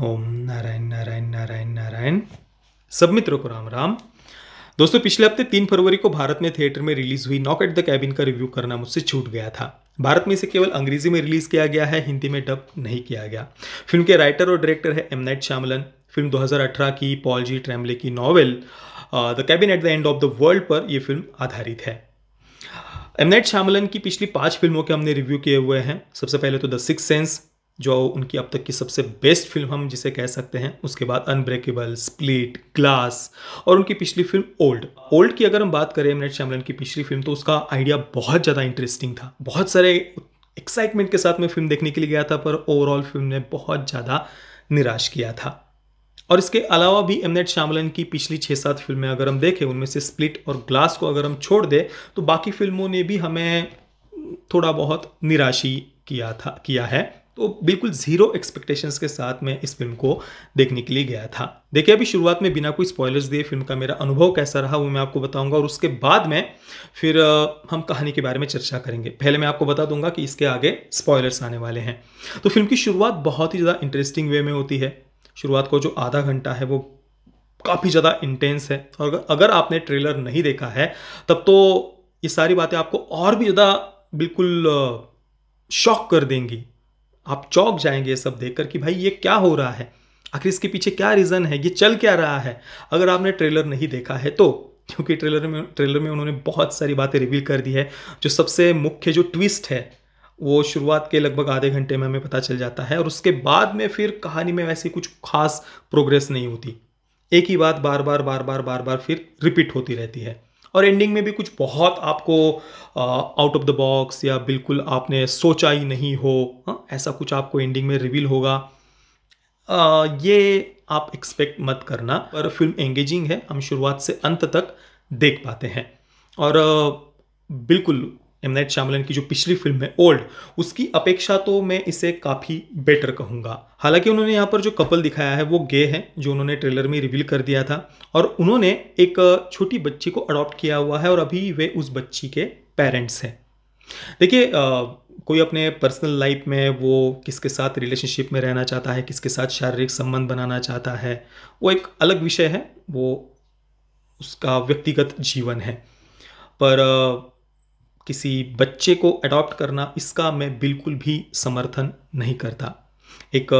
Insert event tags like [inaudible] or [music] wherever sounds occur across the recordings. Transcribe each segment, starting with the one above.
ओम नारायण नारायण नारायण नारायण सब मित्रों को राम राम दोस्तों पिछले हफ्ते तीन फरवरी को भारत में थिएटर में रिलीज हुई नॉक एट द कैबिन का रिव्यू करना मुझसे छूट गया था भारत में इसे केवल अंग्रेजी में रिलीज किया गया है हिंदी में डब नहीं किया गया फिल्म के राइटर और डायरेक्टर है एम नाइट श्यामलन फिल्म 2018 की पॉल जी ट्रैमले की novel the cabin at the end of the world पर यह फिल्म आधारित है एम नाइट श्यामलन की पिछली पांच फिल्मों के हमने रिव्यू किए हुए हैं सबसे पहले तो द सिक्स सेंस जो उनकी अब तक की सबसे बेस्ट फिल्म हम जिसे कह सकते हैं उसके बाद अनब्रेकेबल स्प्लिट ग्लास और उनकी पिछली फिल्म ओल्ड ओल्ड की अगर हम बात करें मिनट श्यामलन की पिछली फिल्म तो उसका आइडिया बहुत ज़्यादा इंटरेस्टिंग था बहुत सारे एक्साइटमेंट के साथ मैं फिल्म देखने के लिए गया था पर ओवरऑल फिल्म ने बहुत ज़्यादा निराश किया था और इसके अलावा भी एमनेट शामलन की पिछली छः सात फिल्में अगर हम देखें उनमें से स्प्लिट और ग्लास को अगर हम छोड़ दें तो बाकी फिल्मों ने भी हमें थोड़ा बहुत निराशी किया था किया है तो बिल्कुल ज़ीरो एक्सपेक्टेशंस के साथ मैं इस फिल्म को देखने के लिए गया था देखिए अभी शुरुआत में बिना कोई स्पॉयलर्स दिए फिल्म का मेरा अनुभव कैसा रहा वो मैं आपको बताऊंगा और उसके बाद में फिर हम कहानी के बारे में चर्चा करेंगे पहले मैं आपको बता दूंगा कि इसके आगे स्पॉयलर्स आने वाले हैं तो फिल्म की शुरुआत बहुत ही ज़्यादा इंटरेस्टिंग वे में होती है शुरुआत को जो आधा घंटा है वो काफ़ी ज़्यादा इंटेंस है और अगर आपने ट्रेलर नहीं देखा है तब तो ये सारी बातें आपको और भी ज़्यादा बिल्कुल शॉक कर देंगी आप चौक जाएंगे ये सब देखकर कि भाई ये क्या हो रहा है आखिर इसके पीछे क्या रीज़न है ये चल क्या रहा है अगर आपने ट्रेलर नहीं देखा है तो क्योंकि ट्रेलर में ट्रेलर में उन्होंने बहुत सारी बातें रिवील कर दी है जो सबसे मुख्य जो ट्विस्ट है वो शुरुआत के लगभग आधे घंटे में हमें पता चल जाता है और उसके बाद में फिर कहानी में वैसी कुछ खास प्रोग्रेस नहीं होती एक ही बात बार बार बार बार बार बार फिर रिपीट होती रहती है और एंडिंग में भी कुछ बहुत आपको आउट ऑफ द बॉक्स या बिल्कुल आपने सोचा ही नहीं हो हा? ऐसा कुछ आपको एंडिंग में रिवील होगा आ, ये आप एक्सपेक्ट मत करना पर फिल्म एंगेजिंग है हम शुरुआत से अंत तक देख पाते हैं और बिल्कुल एम नाइट शामलन की जो पिछली फिल्म है ओल्ड उसकी अपेक्षा तो मैं इसे काफ़ी बेटर कहूँगा हालांकि उन्होंने यहाँ पर जो कपल दिखाया है वो गे है जो उन्होंने ट्रेलर में रिवील कर दिया था और उन्होंने एक छोटी बच्ची को अडॉप्ट किया हुआ है और अभी वे उस बच्ची के पेरेंट्स हैं देखिए कोई अपने पर्सनल लाइफ में वो किसके साथ रिलेशनशिप में रहना चाहता है किसके साथ शारीरिक संबंध बनाना चाहता है वो एक अलग विषय है वो उसका व्यक्तिगत जीवन है पर किसी बच्चे को अडॉप्ट करना इसका मैं बिल्कुल भी समर्थन नहीं करता एक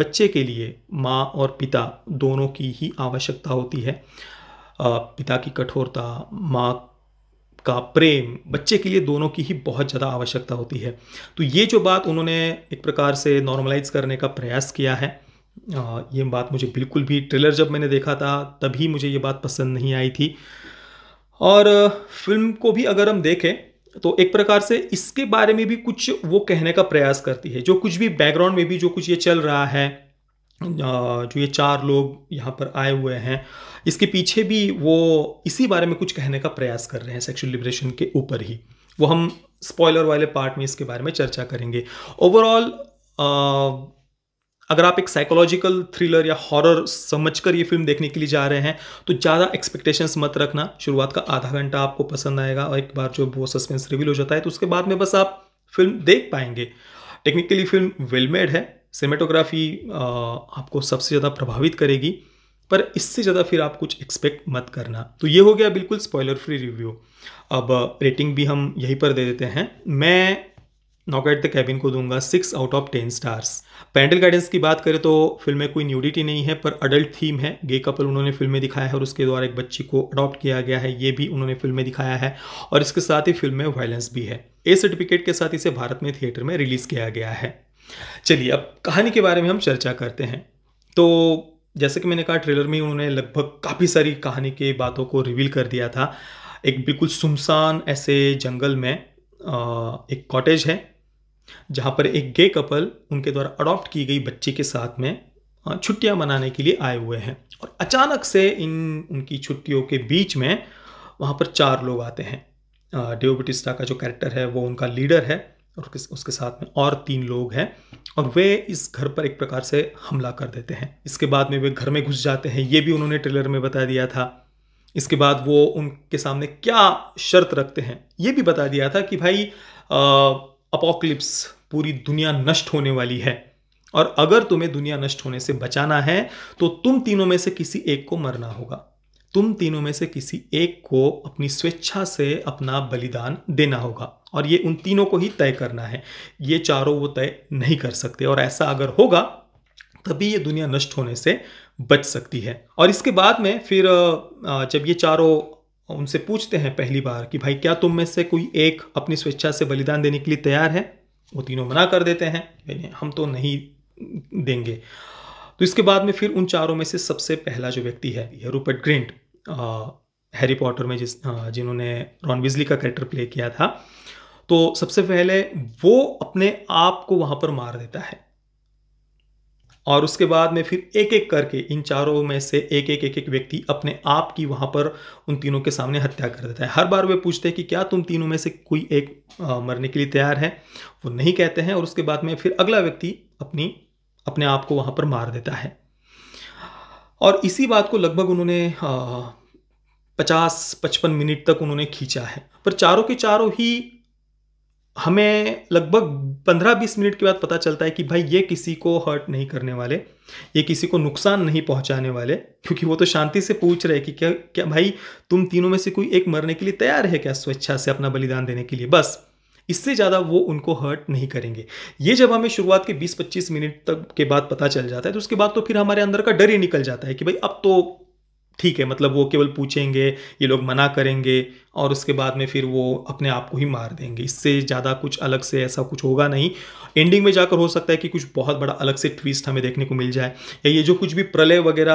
बच्चे के लिए माँ और पिता दोनों की ही आवश्यकता होती है पिता की कठोरता माँ का प्रेम बच्चे के लिए दोनों की ही बहुत ज़्यादा आवश्यकता होती है तो ये जो बात उन्होंने एक प्रकार से नॉर्मलाइज करने का प्रयास किया है ये बात मुझे बिल्कुल भी ट्रेलर जब मैंने देखा था तभी मुझे ये बात पसंद नहीं आई थी और फिल्म को भी अगर हम देखें तो एक प्रकार से इसके बारे में भी कुछ वो कहने का प्रयास करती है जो कुछ भी बैकग्राउंड में भी जो कुछ ये चल रहा है जो ये चार लोग यहाँ पर आए हुए हैं इसके पीछे भी वो इसी बारे में कुछ कहने का प्रयास कर रहे हैं सेक्सुअल लिबरेशन के ऊपर ही वो हम स्पॉइलर वाले पार्ट में इसके बारे में चर्चा करेंगे ओवरऑल अगर आप एक साइकोलॉजिकल थ्रिलर या हॉरर समझकर ये फिल्म देखने के लिए जा रहे हैं तो ज़्यादा एक्सपेक्टेशंस मत रखना शुरुआत का आधा घंटा आपको पसंद आएगा और एक बार जो वो सस्पेंस रिवील हो जाता है तो उसके बाद में बस आप फिल्म देख पाएंगे टेक्निकली फिल्म वेलमेड है सिनेमेटोग्राफी आपको सबसे ज़्यादा प्रभावित करेगी पर इससे ज़्यादा फिर आप कुछ एक्सपेक्ट मत करना तो ये हो गया बिल्कुल स्पॉयलर फ्री रिव्यू अब रेटिंग भी हम यहीं पर दे देते हैं मैं नॉक एट द कैबिन को दूंगा six out of ten stars parental guidance की बात करें तो फिल्म में कोई न्यूडिटी नहीं है पर अडल्ट थीम है गे कपल उन्होंने फिल्म में दिखाया है और उसके द्वारा एक बच्ची को अडॉप्ट किया गया है ये भी उन्होंने फिल्म में दिखाया है और इसके साथ ही फिल्म में वायलेंस भी है ए सर्टिफिकेट के साथ इसे भारत में थिएटर में रिलीज़ किया गया है चलिए अब कहानी के बारे में हम चर्चा करते हैं तो जैसे कि मैंने कहा ट्रेलर में उन्होंने लगभग काफ़ी सारी कहानी के बातों को रिवील कर दिया था एक बिल्कुल सुमसान ऐसे जंगल में एक कॉटेज है जहाँ पर एक गे कपल उनके द्वारा अडॉप्ट की गई बच्ची के साथ में छुट्टियाँ मनाने के लिए आए हुए हैं और अचानक से इन उनकी छुट्टियों के बीच में वहाँ पर चार लोग आते हैं डेविटिस्टा का जो कैरेक्टर है वो उनका लीडर है और उसके साथ में और तीन लोग हैं और वे इस घर पर एक प्रकार से हमला कर देते हैं इसके बाद में वे घर में घुस जाते हैं ये भी उन्होंने ट्रेलर में बता दिया था इसके बाद वो उनके सामने क्या शर्त रखते हैं ये भी बता दिया था कि भाई आ, अपॉक्लिप्स पूरी दुनिया नष्ट होने वाली है और अगर तुम्हें दुनिया नष्ट होने से बचाना है तो तुम तीनों में से किसी एक को मरना होगा तुम तीनों में से किसी एक को अपनी स्वेच्छा से अपना बलिदान देना होगा और ये उन तीनों को ही तय करना है ये चारों वो तय नहीं कर सकते और ऐसा अगर होगा तभी ये दुनिया नष्ट होने से बच सकती है और इसके बाद में फिर जब ये चारों उनसे पूछते हैं पहली बार कि भाई क्या तुम में से कोई एक अपनी स्वेच्छा से बलिदान देने के लिए तैयार है वो तीनों मना कर देते हैं हम तो नहीं देंगे तो इसके बाद में फिर उन चारों में से सबसे पहला जो व्यक्ति है यह रूपर्ट ग्रिंट हैरी पॉटर में जिस जिन्होंने रॉन विजली का कैरेक्टर प्ले किया था तो सबसे पहले वो अपने आप को वहाँ पर मार देता है और उसके बाद में फिर एक एक करके इन चारों में से एक एक एक एक व्यक्ति अपने आप की वहाँ पर उन तीनों के सामने हत्या कर देता है हर बार वे पूछते हैं कि क्या तुम तीनों में से कोई एक मरने के लिए तैयार है वो नहीं कहते हैं और उसके बाद में फिर अगला व्यक्ति अपनी अपने आप को वहाँ पर मार देता है और इसी बात को लगभग उन्होंने पचास पचपन मिनट तक उन्होंने खींचा है पर चारों के चारों ही हमें लगभग 15-20 मिनट के बाद पता चलता है कि भाई ये किसी को हर्ट नहीं करने वाले ये किसी को नुकसान नहीं पहुंचाने वाले क्योंकि वो तो शांति से पूछ रहे कि क्या क्या भाई तुम तीनों में से कोई एक मरने के लिए तैयार है क्या स्वेच्छा से अपना बलिदान देने के लिए बस इससे ज़्यादा वो उनको हर्ट नहीं करेंगे ये जब हमें शुरुआत के 20-25 मिनट तक के बाद पता चल जाता है तो उसके बाद तो फिर हमारे अंदर का डर ही निकल जाता है कि भाई अब तो ठीक है मतलब वो केवल पूछेंगे ये लोग मना करेंगे और उसके बाद में फिर वो अपने आप को ही मार देंगे इससे ज़्यादा कुछ अलग से ऐसा कुछ होगा नहीं एंडिंग में जाकर हो सकता है कि कुछ बहुत बड़ा अलग से ट्विस्ट हमें देखने को मिल जाए या ये जो कुछ भी प्रलय वगैरह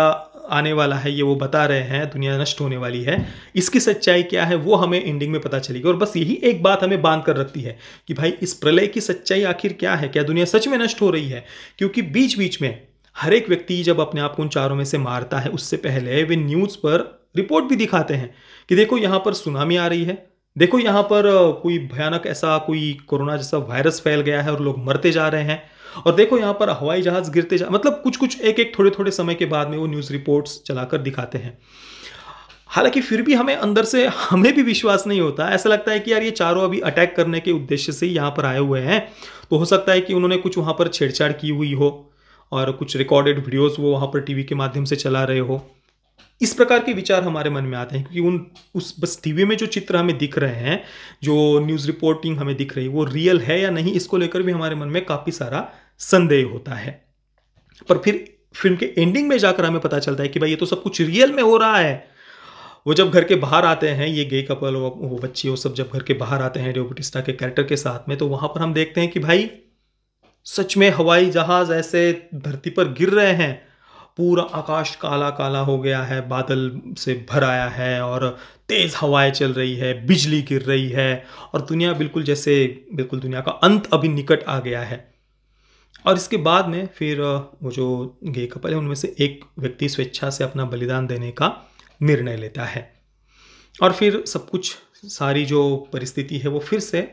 आने वाला है ये वो बता रहे हैं दुनिया नष्ट होने वाली है इसकी सच्चाई क्या है वो हमें एंडिंग में पता चलेगी और बस यही एक बात हमें बांध कर रखती है कि भाई इस प्रलय की सच्चाई आखिर क्या है क्या दुनिया सच में नष्ट हो रही है क्योंकि बीच बीच में हर एक व्यक्ति जब अपने आप को उन चारों में से मारता है उससे पहले वे न्यूज़ पर रिपोर्ट भी दिखाते हैं कि देखो यहां पर सुनामी आ रही है देखो यहां पर कोई भयानक ऐसा कोई कोरोना जैसा वायरस फैल गया है और लोग मरते जा रहे हैं और देखो यहां पर हवाई जहाज़ गिरते जा मतलब कुछ कुछ एक एक थोड़े थोड़े समय के बाद में वो न्यूज़ रिपोर्ट्स चलाकर दिखाते हैं हालांकि फिर भी हमें अंदर से हमें भी विश्वास नहीं होता ऐसा लगता है कि यार ये चारों अभी अटैक करने के उद्देश्य से यहां पर आए हुए हैं तो हो सकता है कि उन्होंने कुछ वहां पर छेड़छाड़ की हुई हो और कुछ रिकॉर्डेड वीडियोस वो वहाँ पर टीवी के माध्यम से चला रहे हो इस प्रकार के विचार हमारे मन में आते हैं क्योंकि उन उस बस टीवी में जो चित्र हमें दिख रहे हैं जो न्यूज़ रिपोर्टिंग हमें दिख रही है वो रियल है या नहीं इसको लेकर भी हमारे मन में काफ़ी सारा संदेह होता है पर फिर फिल्म के एंडिंग में जाकर हमें पता चलता है कि भाई ये तो सब कुछ रियल में हो रहा है वो जब घर के बाहर आते हैं ये गे कपल वो बच्चे वो सब जब घर के बाहर आते हैं डेओबिटिस्टा के कैरेक्टर के साथ में तो वहाँ पर हम देखते हैं कि भाई सच में हवाई जहाज ऐसे धरती पर गिर रहे हैं पूरा आकाश काला काला हो गया है बादल से भर आया है और तेज़ हवाएं चल रही है बिजली गिर रही है और दुनिया बिल्कुल जैसे बिल्कुल दुनिया का अंत अभी निकट आ गया है और इसके बाद में फिर वो जो गे कपल है उनमें से एक व्यक्ति स्वेच्छा से अपना बलिदान देने का निर्णय लेता है और फिर सब कुछ सारी जो परिस्थिति है वो फिर से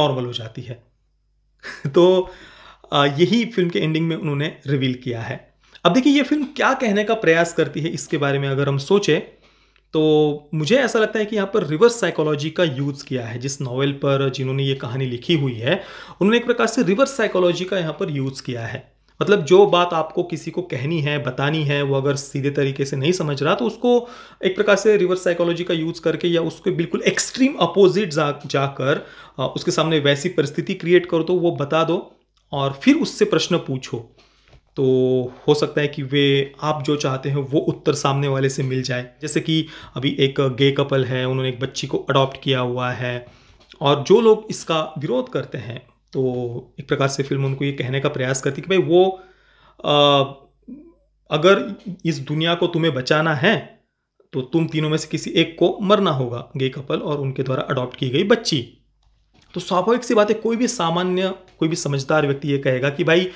नॉर्मल हो जाती है [laughs] तो यही फिल्म के एंडिंग में उन्होंने रिवील किया है अब देखिए ये फिल्म क्या कहने का प्रयास करती है इसके बारे में अगर हम सोचें तो मुझे ऐसा लगता है कि यहाँ पर रिवर्स साइकोलॉजी का यूज़ किया है जिस नॉवेल पर जिन्होंने ये कहानी लिखी हुई है उन्होंने एक प्रकार से रिवर्स साइकोलॉजी का यहाँ पर यूज़ किया है मतलब जो बात आपको किसी को कहनी है बतानी है वो अगर सीधे तरीके से नहीं समझ रहा तो उसको एक प्रकार से रिवर्स साइकोलॉजी का यूज़ करके या उसके बिल्कुल एक्सट्रीम अपोजिट जा जाकर उसके सामने वैसी परिस्थिति क्रिएट करो तो वो बता दो और फिर उससे प्रश्न पूछो तो हो सकता है कि वे आप जो चाहते हैं वो उत्तर सामने वाले से मिल जाए जैसे कि अभी एक गे कपल है उन्होंने एक बच्ची को अडॉप्ट किया हुआ है और जो लोग इसका विरोध करते हैं तो एक प्रकार से फिल्म उनको ये कहने का प्रयास करती कि भाई वो आ, अगर इस दुनिया को तुम्हें बचाना है तो तुम तीनों में से किसी एक को मरना होगा गे कपल और उनके द्वारा अडॉप्ट की गई बच्ची तो स्वाभाविक सी बात है कोई भी सामान्य कोई भी समझदार व्यक्ति ये कहेगा कि भाई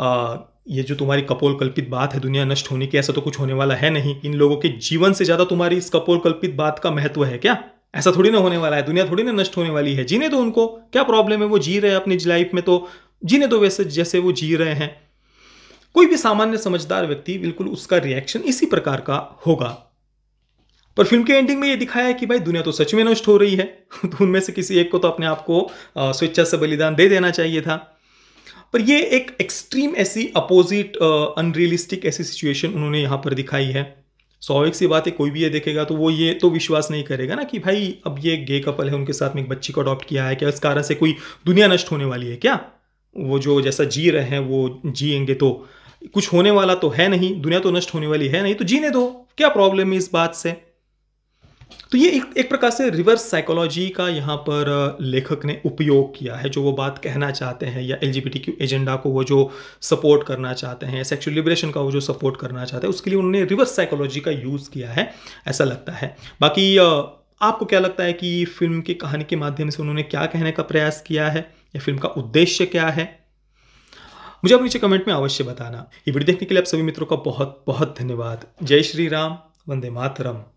आ, ये जो तुम्हारी कपोल कल्पित बात है दुनिया नष्ट होने की ऐसा तो कुछ होने वाला है नहीं इन लोगों के जीवन से ज़्यादा तुम्हारी इस कपोल कल्पित बात का महत्व है क्या ऐसा थोड़ी ना होने वाला है दुनिया थोड़ी ना नष्ट होने वाली है जीने दो उनको क्या प्रॉब्लम है वो जी रहे हैं अपनी लाइफ में तो जीने दो वैसे जैसे वो जी रहे हैं कोई भी सामान्य समझदार व्यक्ति बिल्कुल उसका रिएक्शन इसी प्रकार का होगा पर फिल्म के एंडिंग में ये दिखाया है कि भाई दुनिया तो सच में नष्ट हो रही है [laughs] तो उनमें से किसी एक को तो अपने आप को स्वेच्छा से बलिदान दे देना चाहिए था पर ये एक एक्सट्रीम ऐसी अपोजिट अनरियलिस्टिक ऐसी सिचुएशन उन्होंने यहाँ पर दिखाई है स्वाभाविक सी बात है कोई भी ये देखेगा तो वो ये तो विश्वास नहीं करेगा ना कि भाई अब ये गे कपल है उनके साथ में एक बच्ची को अडॉप्ट किया है क्या इस कारण से कोई दुनिया नष्ट होने वाली है क्या वो जो जैसा जी रहे हैं वो जियेंगे तो कुछ होने वाला तो है नहीं दुनिया तो नष्ट होने वाली है नहीं तो जीने दो क्या प्रॉब्लम है इस बात से तो ये एक एक प्रकार से रिवर्स साइकोलॉजी का यहाँ पर लेखक ने उपयोग किया है जो वो बात कहना चाहते हैं या एल एजेंडा को वो जो सपोर्ट करना चाहते हैं सेक्सुअल लिबरेशन का वो जो सपोर्ट करना चाहते हैं उसके लिए उन्होंने रिवर्स साइकोलॉजी का यूज़ किया है ऐसा लगता है बाकी आपको क्या लगता है कि फिल्म की कहानी के माध्यम से उन्होंने क्या कहने का प्रयास किया है या फिल्म का उद्देश्य क्या है मुझे आप नीचे कमेंट में अवश्य बताना ये वीडियो देखने के लिए आप सभी मित्रों का बहुत बहुत धन्यवाद जय श्री राम वंदे मातरम